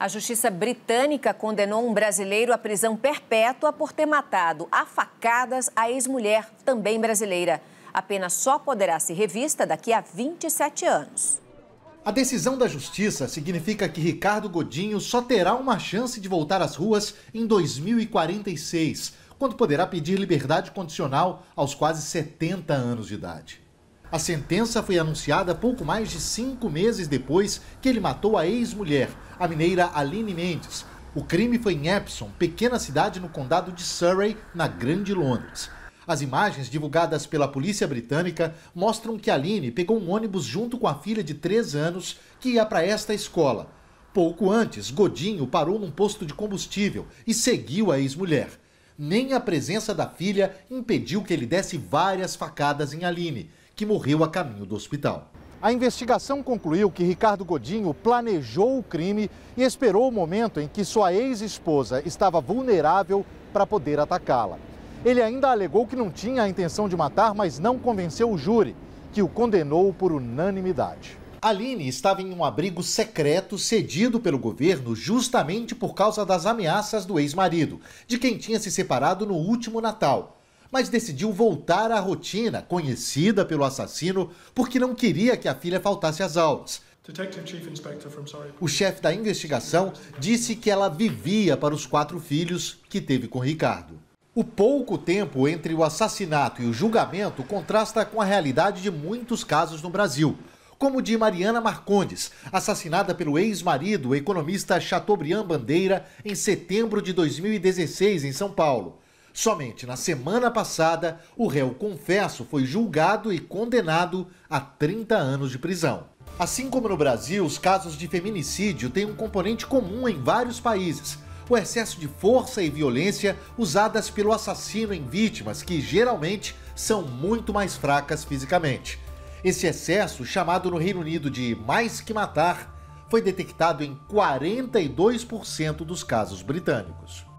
A justiça britânica condenou um brasileiro à prisão perpétua por ter matado a facadas a ex-mulher, também brasileira. A pena só poderá ser revista daqui a 27 anos. A decisão da justiça significa que Ricardo Godinho só terá uma chance de voltar às ruas em 2046, quando poderá pedir liberdade condicional aos quase 70 anos de idade. A sentença foi anunciada pouco mais de cinco meses depois que ele matou a ex-mulher, a mineira Aline Mendes. O crime foi em Epsom, pequena cidade no condado de Surrey, na Grande Londres. As imagens divulgadas pela polícia britânica mostram que Aline pegou um ônibus junto com a filha de 3 anos que ia para esta escola. Pouco antes, Godinho parou num posto de combustível e seguiu a ex-mulher. Nem a presença da filha impediu que ele desse várias facadas em Aline que morreu a caminho do hospital. A investigação concluiu que Ricardo Godinho planejou o crime e esperou o momento em que sua ex-esposa estava vulnerável para poder atacá-la. Ele ainda alegou que não tinha a intenção de matar, mas não convenceu o júri, que o condenou por unanimidade. Aline estava em um abrigo secreto cedido pelo governo justamente por causa das ameaças do ex-marido, de quem tinha se separado no último Natal mas decidiu voltar à rotina conhecida pelo assassino porque não queria que a filha faltasse às aulas. O chefe da investigação disse que ela vivia para os quatro filhos que teve com Ricardo. O pouco tempo entre o assassinato e o julgamento contrasta com a realidade de muitos casos no Brasil, como o de Mariana Marcondes, assassinada pelo ex-marido, economista Chateaubriand Bandeira, em setembro de 2016 em São Paulo. Somente na semana passada, o réu confesso foi julgado e condenado a 30 anos de prisão. Assim como no Brasil, os casos de feminicídio têm um componente comum em vários países: o excesso de força e violência usadas pelo assassino em vítimas que geralmente são muito mais fracas fisicamente. Esse excesso, chamado no Reino Unido de mais que matar, foi detectado em 42% dos casos britânicos.